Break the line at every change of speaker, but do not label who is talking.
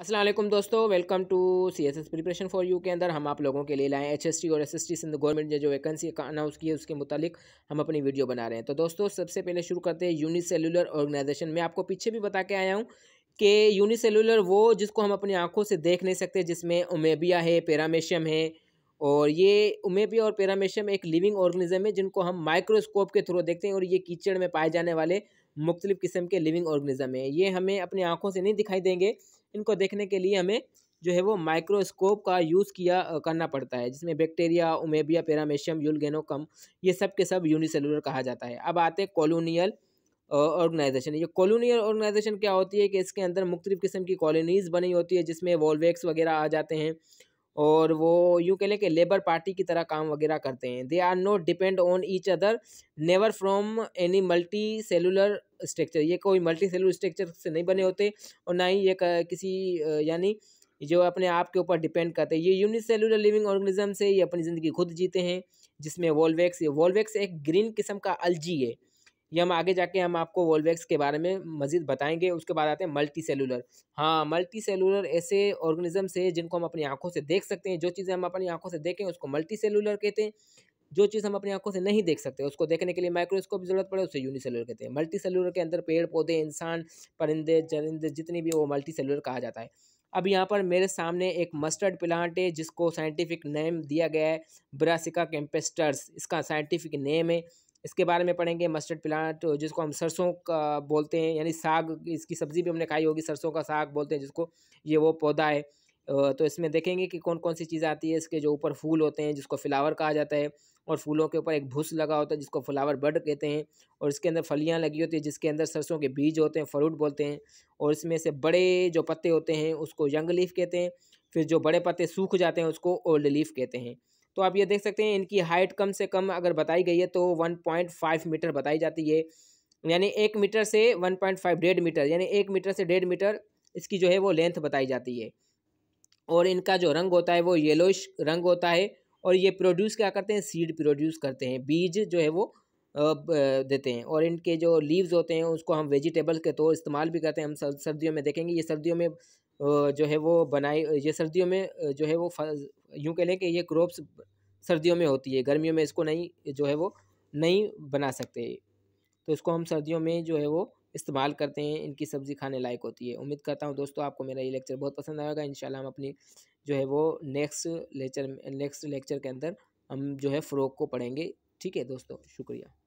असलम दोस्तों welcome to C S S preparation for you के अंदर हम आप लोगों के लिए लाएँ एच एस टी और S S T Sindh government ने जो वैकेंसी अनाउंस की है उसके मुताबिक हम अपनी वीडियो बना रहे हैं तो दोस्तों सबसे पहले शुरू करते हैं यूनिसेलुलर ऑर्गेनाइजेशन मैं आपको पीछे भी बता के आया हूँ कि यूनिसेलुलर वो जिसको हम अपनी आँखों से देख नहीं सकते जिसमें उमेबिया है पैरामेशियम है और ये उमेबिया और पैरामेशियम एक लिविंग ऑर्गेनिज्म है जिनको हम माइक्रोस्कोप के थ्रू देखते हैं और ये कीचड़ में पाए जाने वाले मुख्तलिफ़ किस्म के लिविंग ऑर्गेनिज्म है ये हमें अपनी आँखों से नहीं दिखाई देंगे इनको देखने के लिए हमें जो है वो माइक्रोस्कोप का यूज़ किया करना पड़ता है जिसमें बैक्टीरिया उमेबिया पेरामेशियम यूलगेनोकम ये सब के सब यूनिसेलुलर कहा जाता है अब आते हैं कॉलोनियल ऑर्गेनाइजेशन ये कॉलोनियल ऑर्गेनाइजेशन क्या होती है कि इसके अंदर मुख्तलिफ़ किस्म की कॉलोनीज़ बनी होती है जिसमें वॉलवेक्स वगैरह आ जाते हैं और वो यूँ कह लें कि लेबर पार्टी की तरह काम वगैरह करते हैं they are not depend on each other never from any multi cellular structure ये कोई मल्टी सेलुलर स्ट्रक्चर से नहीं बने होते और ना ही ये किसी यानी जो अपने आप के ऊपर डिपेंड करते हैं ये यूनिसेलुलर लिविंग ऑर्गेनिज्म से ये अपनी ज़िंदगी खुद जीते हैं जिसमें ये वोल्वेक्स एक ग्रीन किस्म का अलजी है ये हम आगे जाके हम आपको वोल्वेक्स के बारे में मज़ीद बताएंगे उसके बाद आते हैं मल्टी सेलुलर हाँ मल्टी सेलुलर ऐसे ऑर्गेनिज्म से जिनको हम अपनी आँखों से देख सकते हैं जो चीज़ें हम अपनी आँखों से देखें उसको मल्टी सेलुलर कहते हैं जो चीज़ हम अपनी आंखों से नहीं देख सकते उसको देखने के लिए माइक्रोस्कोप की जरूरत पड़े उसे यूनि कहते हैं मल्टी के अंदर पेड़ पौधे इंसान परिंदे जरिंदे जितनी भी वो मल्टी कहा जाता है अब यहाँ पर मेरे सामने एक मस्टर्ड प्लांट है जिसको साइंटिफिक नेम दिया गया है ब्रासिका कैम्पेस्टर्स इसका साइंटिफिक नेम है इसके बारे में पढ़ेंगे मस्टर्ड प्लांट जिसको हम सरसों का बोलते हैं यानी साग इसकी सब्ज़ी भी हमने खाई होगी सरसों का साग बोलते हैं जिसको ये वो पौधा है तो इसमें देखेंगे कि कौन कौन सी चीज़ें आती है इसके जो ऊपर फूल होते हैं जिसको फ्लावर कहा जाता है और फूलों के ऊपर एक भूस लगा होता है जिसको फ्लावर बर्ड कहते हैं और इसके अंदर फलियां लगी होती है जिसके अंदर सरसों के बीज होते हैं फ्रूट बोलते हैं और इसमें से बड़े जो पत्ते होते हैं उसको यंग लीफ कहते हैं फिर जो बड़े पत्ते सूख जाते हैं उसको ओल्ड लीफ कहते हैं तो आप ये देख सकते हैं इनकी हाइट कम से कम अगर बताई गई है तो वन पॉइंट फाइव मीटर बताई जाती है यानी एक मीटर से वन पॉइंट फाइव डेढ़ मीटर यानी एक मीटर से डेढ़ मीटर इसकी जो है वो लेंथ बताई जाती है और इनका जो रंग होता है वो येलोइश रंग होता है और ये प्रोड्यूस क्या करते हैं सीड प्रोड्यूस करते हैं बीज जो है वो देते हैं और इनके जो लीव्स होते हैं उसको हम वेजिटेबल्स के तौर इस्तेमाल भी करते हैं हम सर्दियों में देखेंगे ये सर्दियों में जो है वो बनाई ये सर्दियों में जो है वो यूँ कह लें कि ये क्रॉप्स सर्दियों में होती है गर्मियों में इसको नहीं जो है वो नहीं बना सकते तो इसको हम सर्दियों में जो है वो इस्तेमाल करते हैं इनकी सब्ज़ी खाने लायक होती है उम्मीद करता हूँ दोस्तों आपको मेरा ये लेक्चर बहुत पसंद आएगा इन हम अपनी जो है वो नेक्स्ट लेक्चर नेक्स्ट लेक्चर के अंदर हम जो है फ़्रोक को पढ़ेंगे ठीक है दोस्तों शुक्रिया